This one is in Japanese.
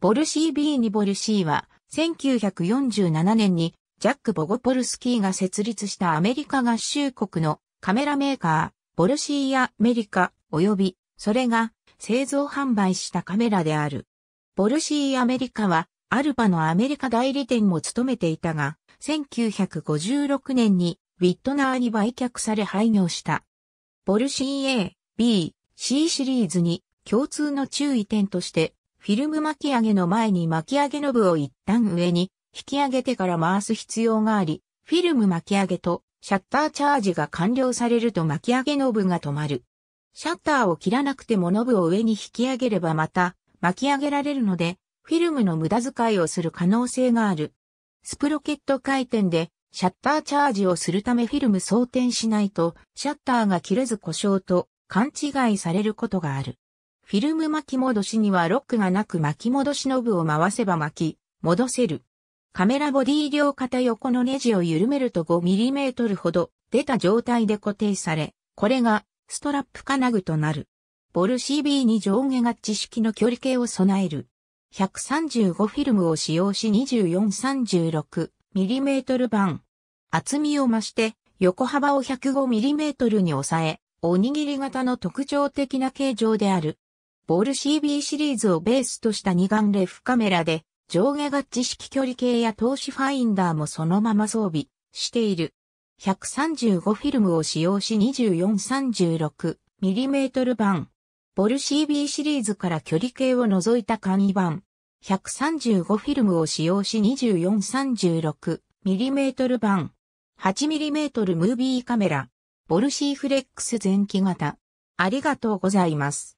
ボルシー・ビーニ・ボルシーは、1947年にジャック・ボゴポルスキーが設立したアメリカ合衆国のカメラメーカー、ボルシー・アメリカ、及び、それが製造販売したカメラである。ボルシー・アメリカは、アルバのアメリカ代理店も務めていたが、1956年にウィットナーに売却され廃業した。ボルシー A、B、C シリーズに共通の注意点として、フィルム巻き上げの前に巻き上げノブを一旦上に引き上げてから回す必要があり、フィルム巻き上げとシャッターチャージが完了されると巻き上げノブが止まる。シャッターを切らなくてもノブを上に引き上げればまた巻き上げられるので、フィルムの無駄遣いをする可能性がある。スプロケット回転でシャッターチャージをするためフィルム装填しないと、シャッターが切れず故障と勘違いされることがある。フィルム巻き戻しにはロックがなく巻き戻しノブを回せば巻き、戻せる。カメラボディ両肩横のネジを緩めると 5mm ほど出た状態で固定され、これがストラップ金具となる。ボル CB に上下合致式の距離計を備える。135フィルムを使用し 2436mm 版。厚みを増して横幅を 105mm に抑え、おにぎり型の特徴的な形状である。ボール CB シリーズをベースとした二眼レフカメラで、上下合致式距離計や投資ファインダーもそのまま装備している。135フィルムを使用し 2436mm 版。ボル CB シリーズから距離計を除いた簡易版。135フィルムを使用し 2436mm 版。8mm ムービーカメラ。ボルシーフレックス前期型。ありがとうございます。